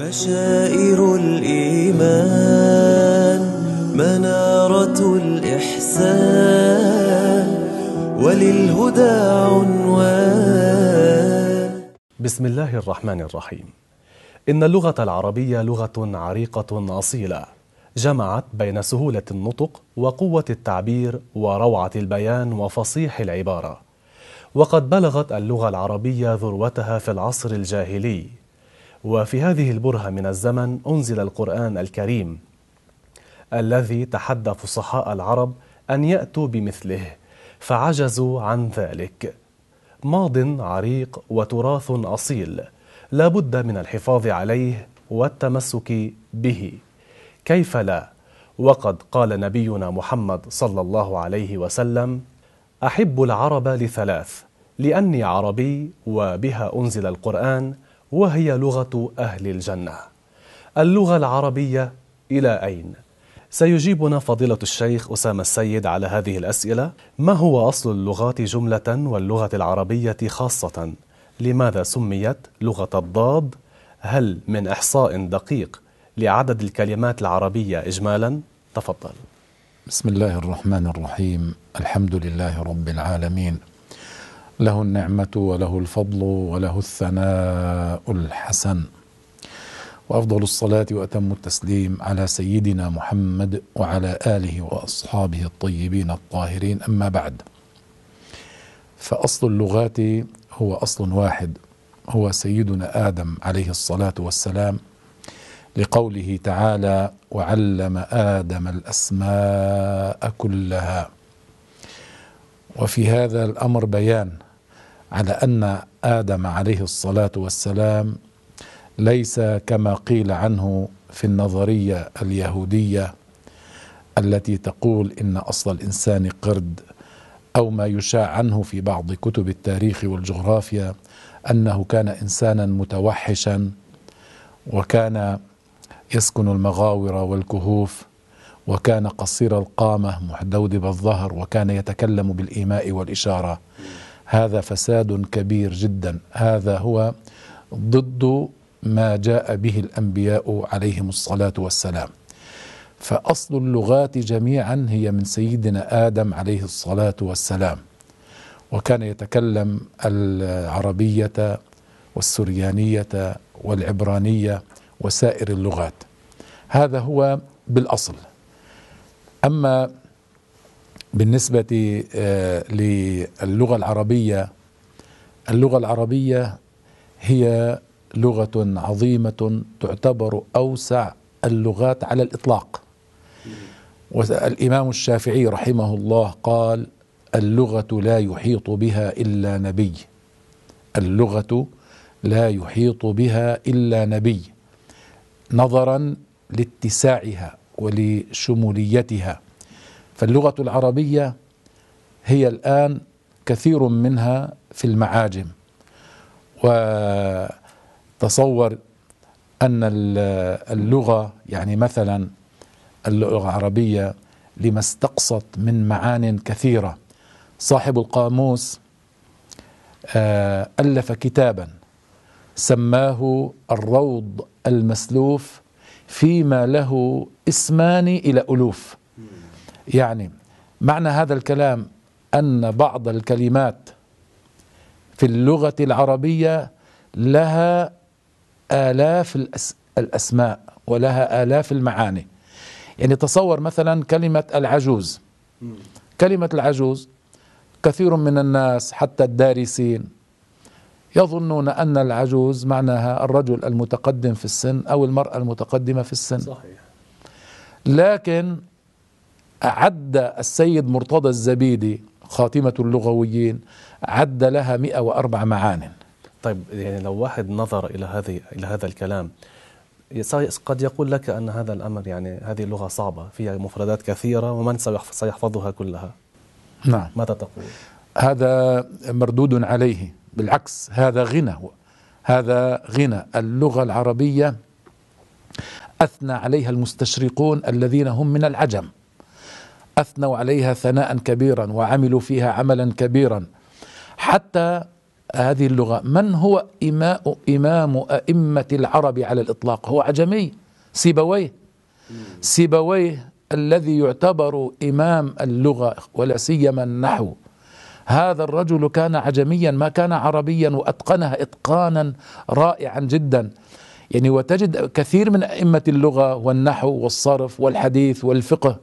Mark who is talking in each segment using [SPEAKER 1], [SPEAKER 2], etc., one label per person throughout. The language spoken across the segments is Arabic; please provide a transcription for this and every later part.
[SPEAKER 1] بشائر الإيمان منارة الإحسان وللهدى عنوان بسم الله الرحمن الرحيم إن اللغة العربية لغة عريقة أصيلة جمعت بين سهولة النطق وقوة التعبير وروعة البيان وفصيح العبارة وقد بلغت اللغة العربية ذروتها في العصر الجاهلي وفي هذه البرهة من الزمن أنزل القرآن الكريم الذي تحدى فصحاء العرب أن يأتوا بمثله فعجزوا عن ذلك ماض عريق وتراث أصيل لا بد من الحفاظ عليه والتمسك به كيف لا وقد قال نبينا محمد صلى الله عليه وسلم احب العرب لثلاث لاني عربي وبها انزل القران وهي لغة أهل الجنة اللغة العربية إلى أين؟ سيجيبنا فضيلة الشيخ أسامة السيد على هذه الأسئلة ما هو أصل اللغات جملة واللغة العربية خاصة؟ لماذا سميت لغة الضاد؟ هل من إحصاء دقيق لعدد الكلمات العربية إجمالا؟ تفضل
[SPEAKER 2] بسم الله الرحمن الرحيم الحمد لله رب العالمين له النعمه وله الفضل وله الثناء الحسن وافضل الصلاه واتم التسليم على سيدنا محمد وعلى اله واصحابه الطيبين الطاهرين اما بعد فاصل اللغات هو اصل واحد هو سيدنا ادم عليه الصلاه والسلام لقوله تعالى وعلم ادم الاسماء كلها وفي هذا الامر بيان على ان ادم عليه الصلاه والسلام ليس كما قيل عنه في النظريه اليهوديه التي تقول ان اصل الانسان قرد او ما يشاع عنه في بعض كتب التاريخ والجغرافيا انه كان انسانا متوحشا وكان يسكن المغاور والكهوف وكان قصير القامه محدودب الظهر وكان يتكلم بالايماء والاشاره هذا فساد كبير جدا هذا هو ضد ما جاء به الانبياء عليهم الصلاه والسلام فاصل اللغات جميعا هي من سيدنا ادم عليه الصلاه والسلام وكان يتكلم العربيه والسريانيه والعبرانيه وسائر اللغات هذا هو بالاصل اما بالنسبة آه، للغة العربية اللغة العربية هي لغة عظيمة تعتبر أوسع اللغات على الإطلاق والإمام الشافعي رحمه الله قال اللغة لا يحيط بها إلا نبي اللغة لا يحيط بها إلا نبي نظرا لاتساعها ولشموليتها فاللغة العربية هي الآن كثير منها في المعاجم وتصور أن اللغة يعني مثلا اللغة العربية لما استقصت من معان كثيرة صاحب القاموس آه، ألف كتابا سماه الروض المسلوف فيما له اسمان إلى ألوف يعني معنى هذا الكلام ان بعض الكلمات في اللغه العربيه لها الاف الأس الاسماء ولها الاف المعاني يعني تصور مثلا كلمه العجوز كلمه العجوز كثير من الناس حتى الدارسين يظنون ان العجوز معناها الرجل المتقدم في السن او المراه المتقدمه في السن صحيح لكن أعد السيد مرتضى الزبيدي خاتمة اللغويين عد لها 104 معان طيب يعني لو واحد نظر إلى هذه إلى هذا الكلام
[SPEAKER 1] قد يقول لك أن هذا الأمر يعني هذه اللغة صعبة فيها مفردات كثيرة ومن
[SPEAKER 2] سيحفظها كلها نعم ماذا تقول؟ هذا مردود عليه بالعكس هذا غنى هذا غنى اللغة العربية أثنى عليها المستشرقون الذين هم من العجم اثنوا عليها ثناء كبيرا وعملوا فيها عملا كبيرا حتى هذه اللغه من هو إماء امام ائمه العرب على الاطلاق هو عجمي سيبويه سيبويه الذي يعتبر امام اللغه ولا سيما النحو هذا الرجل كان عجميا ما كان عربيا واتقنها اتقانا رائعا جدا يعني وتجد كثير من ائمه اللغه والنحو والصرف والحديث والفقه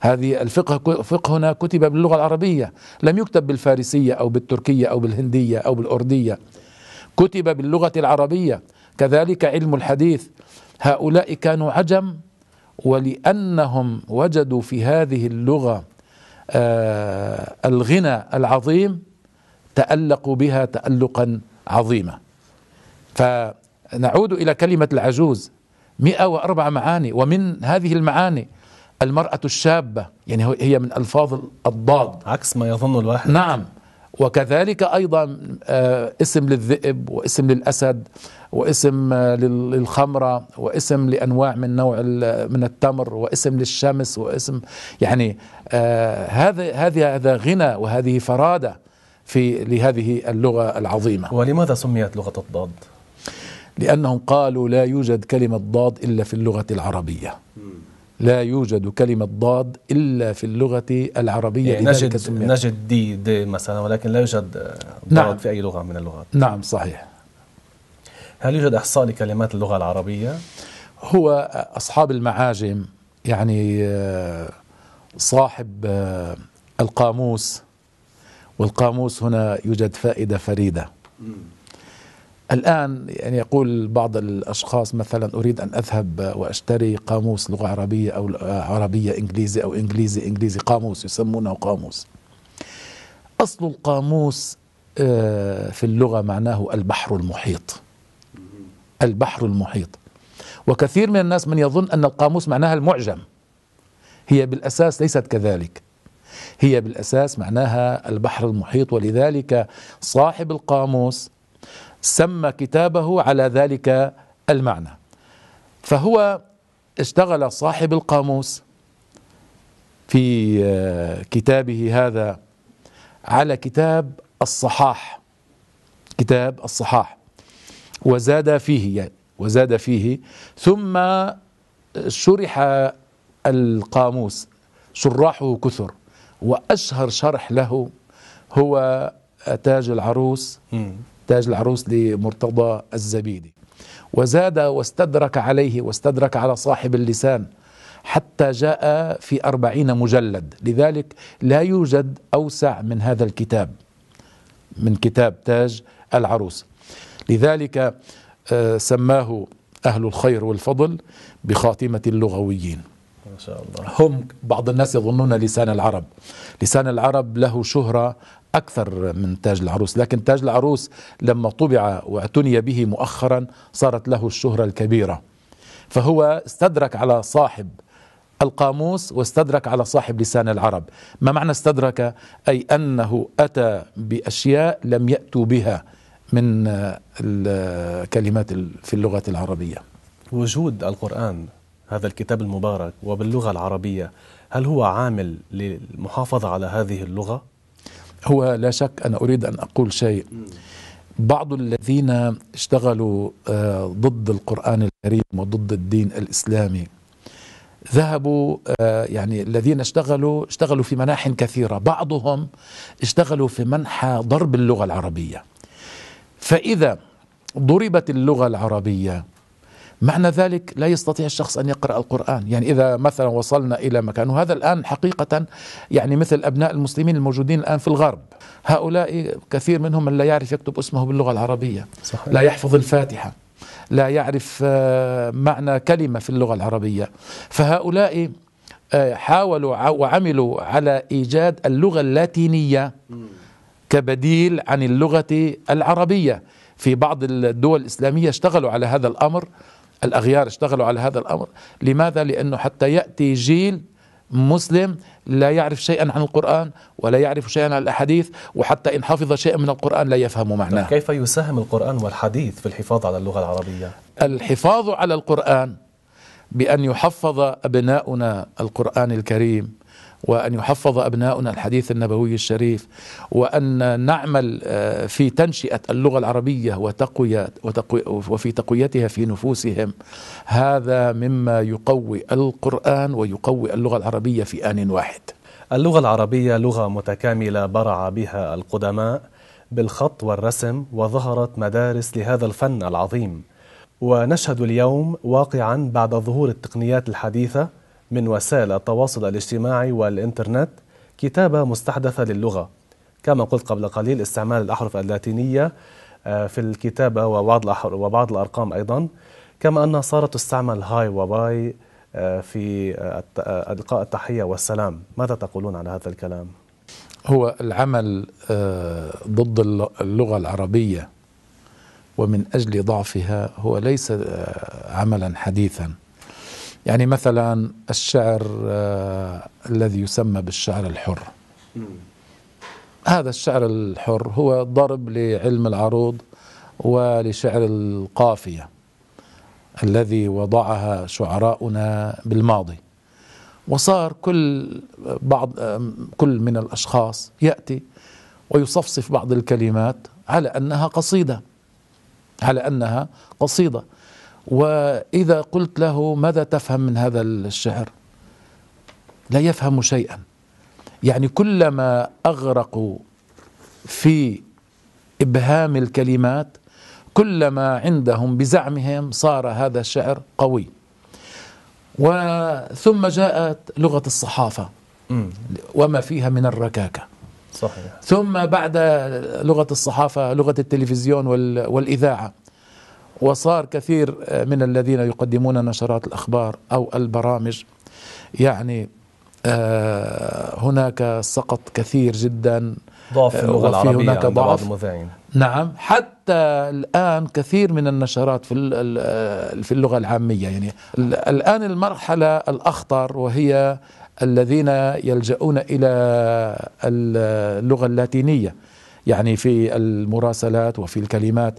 [SPEAKER 2] هذه الفقه فقهنا كتب باللغة العربية لم يكتب بالفارسية أو بالتركية أو بالهندية أو بالأردية كتب باللغة العربية كذلك علم الحديث هؤلاء كانوا عجم ولأنهم وجدوا في هذه اللغة آه، الغنى العظيم تألقوا بها تألقا عظيما فنعود إلى كلمة العجوز 104 معاني ومن هذه المعاني المرأة الشابة يعني هي من ألفاظ الضاد عكس ما يظن الواحد نعم وكذلك أيضا آه، اسم للذئب واسم للأسد واسم آه، للخمرة واسم لأنواع من نوع من التمر واسم للشمس واسم يعني آه، هذا هذا غنى وهذه فرادة في لهذه اللغة العظيمة ولماذا سميت لغة الضاد؟ لأنهم قالوا لا يوجد كلمة ضاد إلا في اللغة العربية لا يوجد كلمة ضاد إلا في اللغة العربية يعني نجد, نجد
[SPEAKER 1] دي دي مثلا ولكن لا يوجد ضاد نعم.
[SPEAKER 2] في أي لغة من اللغات نعم صحيح هل يوجد إحصاء لكلمات اللغة العربية؟ هو أصحاب المعاجم يعني آه، صاحب آه، القاموس والقاموس هنا يوجد فائدة فريدة الآن يعني يقول بعض الأشخاص مثلا أريد أن أذهب وأشتري قاموس لغة عربية أو عربية إنجليزي أو إنجليزي إنجليزي قاموس يسمونه قاموس أصل القاموس آه، في اللغة معناه البحر المحيط البحر المحيط وكثير من الناس من يظن أن القاموس معناها المعجم هي بالأساس ليست كذلك هي بالأساس معناها البحر المحيط ولذلك صاحب القاموس سمى كتابه على ذلك المعنى فهو اشتغل صاحب القاموس في آه، كتابه هذا على كتاب الصحاح كتاب الصحاح وزاد فيه يعني وزاد فيه ثم شرح القاموس شراحه كثر واشهر شرح له هو تاج العروس تاج العروس لمرتضى الزبيدي وزاد واستدرك عليه واستدرك على صاحب اللسان حتى جاء في أربعين مجلد لذلك لا يوجد أوسع من هذا الكتاب من كتاب تاج العروس لذلك آه، سماه أهل الخير والفضل بخاتمة اللغويين ما شاء الله هم بعض الناس يظنون لسان العرب لسان العرب له شهرة أكثر من تاج العروس لكن تاج العروس لما طبع واعتني به مؤخرا صارت له الشهرة الكبيرة فهو استدرك على صاحب القاموس واستدرك على صاحب لسان العرب ما معنى استدرك أي أنه أتى بأشياء لم يأتوا بها من الكلمات في اللغة العربية
[SPEAKER 1] وجود القرآن هذا الكتاب المبارك وباللغة العربية هل هو عامل للمحافظة
[SPEAKER 2] على هذه اللغة هو لا شك أنا أريد أن أقول شيء بعض الذين اشتغلوا آه، ضد القرآن الكريم وضد الدين الإسلامي ذهبوا آه، يعني الذين اشتغلوا اشتغلوا في مناح كثيرة بعضهم اشتغلوا في منحى ضرب اللغة العربية فإذا ضربت اللغة العربية معنى ذلك لا يستطيع الشخص أن يقرأ القرآن يعني إذا مثلا وصلنا إلى مكان وهذا الآن حقيقة يعني مثل أبناء المسلمين الموجودين الآن في الغرب هؤلاء كثير منهم من لا يعرف يكتب اسمه باللغة العربية صحيح. لا يحفظ الفاتحة لا يعرف آه، معنى كلمة في اللغة العربية فهؤلاء آه، حاولوا وعملوا على إيجاد اللغة اللاتينية كبديل عن اللغة العربية في بعض الدول الإسلامية اشتغلوا على هذا الأمر الأغيار اشتغلوا على هذا الأمر لماذا؟ لأنه حتى يأتي جيل مسلم لا يعرف شيئا عن القرآن ولا يعرف شيئا عن الأحاديث وحتى إن حفظ شيئا من القرآن لا يفهم معناه كيف يساهم القرآن والحديث في الحفاظ على اللغة العربية؟ الحفاظ على القرآن بأن يحفظ أبناؤنا القرآن الكريم وأن يحفظ أبناؤنا الحديث النبوي الشريف وأن نعمل آه، في تنشئة اللغة العربية وتقوية وفي تقويتها في نفوسهم هذا مما يقوي القرآن ويقوي اللغة العربية في آن واحد
[SPEAKER 1] اللغة العربية لغة متكاملة برع بها القدماء بالخط والرسم وظهرت مدارس لهذا الفن العظيم ونشهد اليوم واقعا بعد ظهور التقنيات الحديثه من وسائل التواصل الاجتماعي والإنترنت كتابة مستحدثة للغة كما قلت قبل قليل استعمال الأحرف اللاتينية آه، في الكتابة وبعض وبعض الأرقام أيضا كما أنها صارت تستعمل هاي وباي آه، في آه، إلقاء التحية والسلام ماذا تقولون على هذا الكلام؟
[SPEAKER 2] هو العمل ضد اللغة العربية ومن أجل ضعفها هو ليس عملا حديثا يعني مثلا الشعر آه، الذي يسمى بالشعر الحر هذا الشعر الحر هو ضرب لعلم العروض ولشعر القافية الذي وضعها شعراؤنا بالماضي وصار كل بعض آه، كل من الأشخاص يأتي ويصفصف بعض الكلمات على أنها قصيدة على أنها قصيدة واذا قلت له ماذا تفهم من هذا الشعر لا يفهم شيئا يعني كلما اغرقوا في ابهام الكلمات كلما عندهم بزعمهم صار هذا الشعر قوي وثم جاءت لغه الصحافه وما فيها من الركاكه صحيح. ثم بعد لغه الصحافه لغه التلفزيون والاذاعه وصار كثير آه، من الذين يقدمون نشرات الاخبار او البرامج يعني آه، هناك سقط كثير جدا ضعف آه، اللغه العربيه هناك ضعف المذيعين نعم حتى الان كثير من النشرات في في اللغه العاميه يعني الان المرحله الاخطر وهي الذين يلجؤون الى اللغه اللاتينيه يعني في المراسلات وفي الكلمات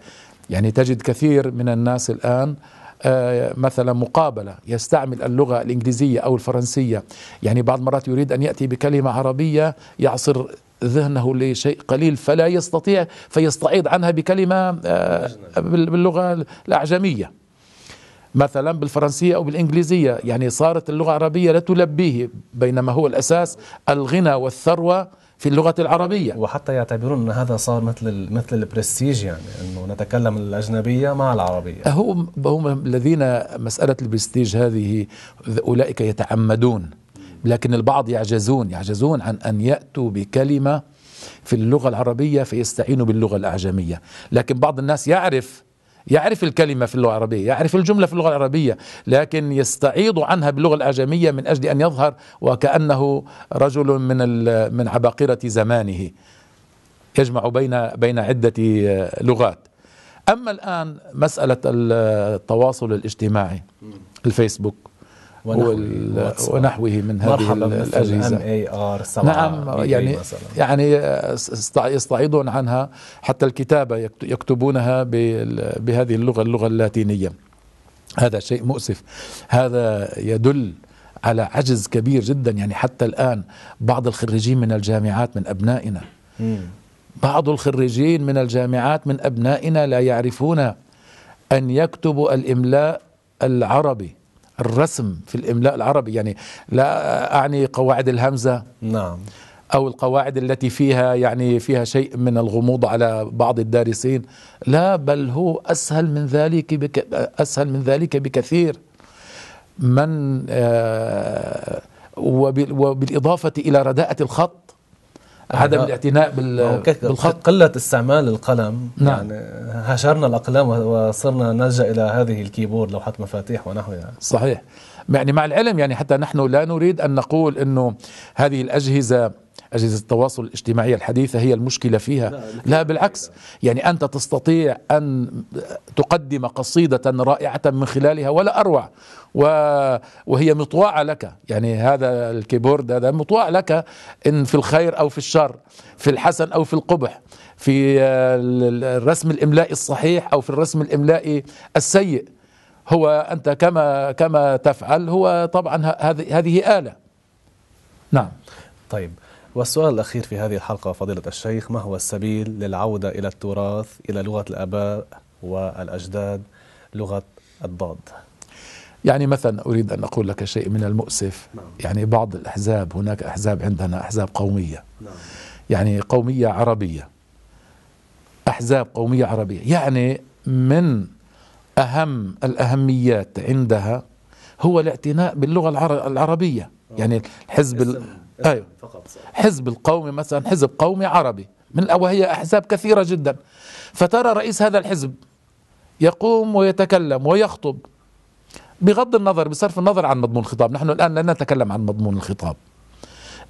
[SPEAKER 2] يعني تجد كثير من الناس الآن آه، مثلا مقابلة يستعمل اللغة الإنجليزية أو الفرنسية يعني بعض مرات يريد أن يأتي بكلمة عربية يعصر ذهنه لشيء قليل فلا يستطيع فيستعيض عنها بكلمة آه، باللغة الأعجمية مثلا بالفرنسية أو بالإنجليزية يعني صارت اللغة العربية لا تلبيه بينما هو الأساس الغنى والثروة في اللغة العربية وحتى يعتبرون أن هذا صار مثل مثل البرستيج يعني أنه نتكلم الأجنبية مع العربية أه، هم هم الذين مسألة البرستيج هذه أولئك يتعمدون لكن البعض يعجزون يعجزون عن أن يأتوا بكلمة في اللغة العربية فيستعينوا باللغة الأعجمية لكن بعض الناس يعرف يعرف الكلمة في اللغة العربية يعرف الجملة في اللغة العربية لكن يستعيض عنها باللغة الأعجمية من أجل أن يظهر وكأنه رجل من, من عباقرة زمانه يجمع بين, بين عدة آه، لغات أما الآن مسألة آه، التواصل الاجتماعي الفيسبوك ونحوه, ونحوه من هذه الأجهزة نعم يعني مثلاً. يعني يستعيضون عنها حتى الكتابة يكتبونها بهذه اللغة اللغة اللاتينية هذا شيء مؤسف هذا يدل على عجز كبير جدا يعني حتى الآن بعض الخريجين من الجامعات من أبنائنا بعض الخريجين من الجامعات من أبنائنا لا يعرفون أن يكتبوا الإملاء العربي الرسم في الإملاء العربي يعني لا أعني قواعد الهمزة نعم أو القواعد التي فيها يعني فيها شيء من الغموض على بعض الدارسين لا بل هو أسهل من ذلك بك أسهل من ذلك بكثير من آه وبالإضافة إلى رداءة الخط
[SPEAKER 1] عدم الاعتناء بال... بالخط
[SPEAKER 2] قله استعمال القلم
[SPEAKER 1] نعم. يعني هشرنا الاقلام وصرنا نلجا الى هذه الكيبورد لوحه مفاتيح
[SPEAKER 2] ونحوها يعني. صحيح يعني مع العلم يعني حتى نحن لا نريد ان نقول انه هذه الاجهزه أجهزة التواصل الاجتماعي الحديثة هي المشكلة فيها لا, لا بالعكس يعني أنت تستطيع أن تقدم قصيدة رائعة من خلالها ولا أروع وهي مطواعة لك يعني هذا الكيبورد هذا مطواع لك إن في الخير أو في الشر في الحسن أو في القبح في آه، الرسم الإملائي الصحيح أو في الرسم الإملائي السيء هو أنت كما كما تفعل هو طبعا هذه هذه آلة
[SPEAKER 1] نعم طيب والسؤال الأخير في هذه الحلقة فضيلة الشيخ ما هو السبيل للعودة إلى التراث إلى لغة الآباء والأجداد لغة الضاد
[SPEAKER 2] يعني مثلا أريد أن أقول لك شيء من المؤسف نعم. يعني بعض الأحزاب هناك أحزاب عندنا أحزاب قومية نعم. يعني قومية عربية أحزاب قومية عربية يعني من أهم الأهميات عندها هو الاعتناء باللغة العربية يعني الحزب أيوة. فقط صحيح. حزب القومي مثلا حزب قومي عربي من وهي أحزاب كثيرة جدا فترى رئيس هذا الحزب يقوم ويتكلم ويخطب بغض النظر بصرف النظر عن مضمون الخطاب نحن الآن لا نتكلم عن مضمون الخطاب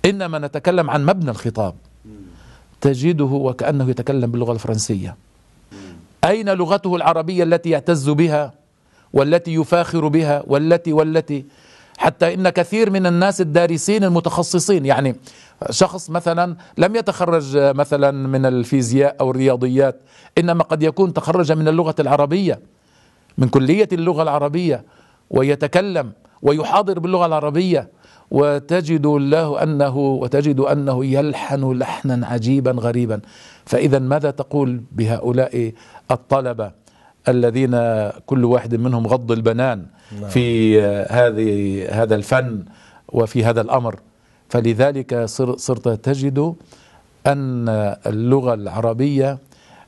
[SPEAKER 2] إنما نتكلم عن مبنى الخطاب تجده وكأنه يتكلم باللغة الفرنسية أين لغته العربية التي يعتز بها والتي يفاخر بها والتي والتي حتى إن كثير من الناس الدارسين المتخصصين يعني شخص مثلا لم يتخرج مثلا من الفيزياء أو الرياضيات إنما قد يكون تخرج من اللغة العربية من كلية اللغة العربية ويتكلم ويحاضر باللغة العربية وتجد الله أنه وتجد أنه يلحن لحنا عجيبا غريبا فإذا ماذا تقول بهؤلاء الطلبة الذين كل واحد منهم غض البنان نعم. في آه، هذه هذا الفن وفي هذا الامر فلذلك صرت تجد ان اللغه العربيه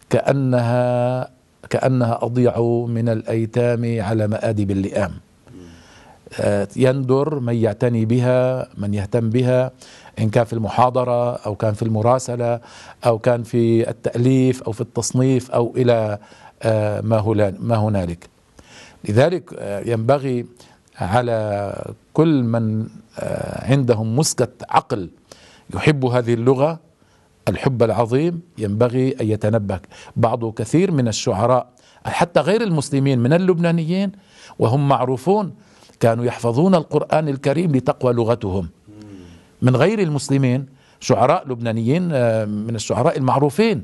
[SPEAKER 2] كانها كانها اضيع من الايتام على مآدب اللئام آه، يندر من يعتني بها من يهتم بها إن كان في المحاضرة أو كان في المراسلة أو كان في التأليف أو في التصنيف أو إلى آه، ما, ما هنالك لذلك آه، ينبغي على كل من آه، عندهم مسكة عقل يحب هذه اللغة الحب العظيم ينبغي أن يتنبه بعض كثير من الشعراء حتى غير المسلمين من اللبنانيين وهم معروفون كانوا يحفظون القرآن الكريم لتقوى لغتهم من غير المسلمين شعراء لبنانيين من الشعراء المعروفين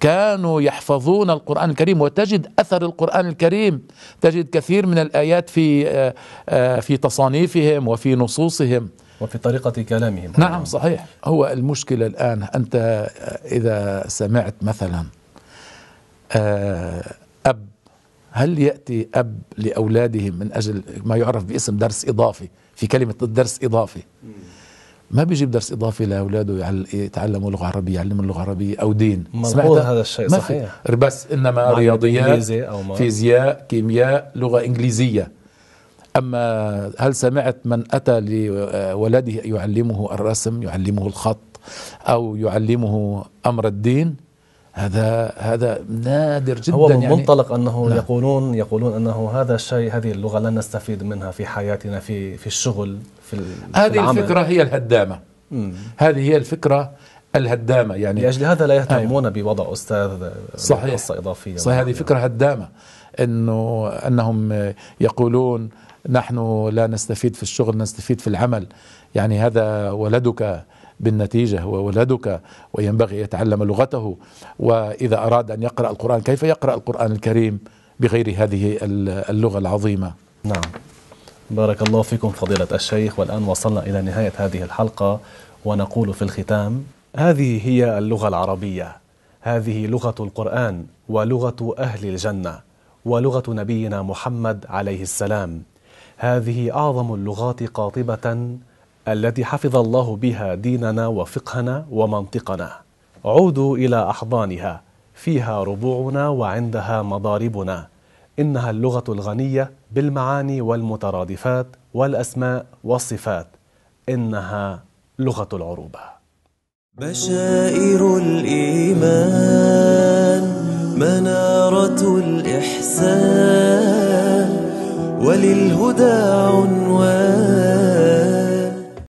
[SPEAKER 2] كانوا يحفظون القرآن الكريم وتجد أثر القرآن الكريم تجد كثير من الآيات في آه، آه، في تصانيفهم وفي نصوصهم وفي طريقة كلامهم نعم صحيح هو المشكلة الآن أنت آه، إذا سمعت مثلا أب هل يأتي أب لأولادهم من أجل ما يعرف باسم درس إضافي في كلمة الدرس إضافي ما بيجيب درس اضافي لاولاده يتعلموا لغه عربيه يعلموا اللغه العربيه او دين ملحوظ هذا الشيء ما صحيح في. بس انما رياضيات أو فيزياء كيمياء لغه انجليزيه اما هل سمعت من اتى لولده يعلمه الرسم يعلمه الخط او يعلمه امر الدين هذا هذا نادر جدا هو من يعني منطلق انه لا. نعم. يقولون يقولون انه هذا الشيء هذه اللغه لن
[SPEAKER 1] نستفيد منها في حياتنا في في الشغل في هذه في العمل. الفكره
[SPEAKER 2] هي الهدامه مم.
[SPEAKER 1] هذه هي الفكره الهدامه يعني لاجل هذا لا أيوة. يهتمون أيوة. بوضع استاذ صحيح قصه اضافيه صحيح هذه فكره
[SPEAKER 2] هدامه انه انهم يقولون نحن لا نستفيد في الشغل نستفيد في العمل يعني هذا ولدك بالنتيجة هو ولدك وينبغي يتعلم لغته وإذا أراد أن يقرأ القرآن كيف يقرأ القرآن الكريم بغير هذه اللغة العظيمة نعم
[SPEAKER 1] بارك الله فيكم فضيلة الشيخ والآن وصلنا إلى نهاية هذه الحلقة ونقول في الختام هذه هي اللغة العربية هذه لغة القرآن ولغة أهل الجنة ولغة نبينا محمد عليه السلام هذه أعظم اللغات قاطبة التي حفظ الله بها ديننا وفقهنا ومنطقنا عودوا إلى أحضانها فيها ربوعنا وعندها مضاربنا إنها اللغة الغنية بالمعاني والمترادفات والأسماء والصفات إنها لغة العروبة بشائر الإيمان منارة الإحسان وللهدى عنوان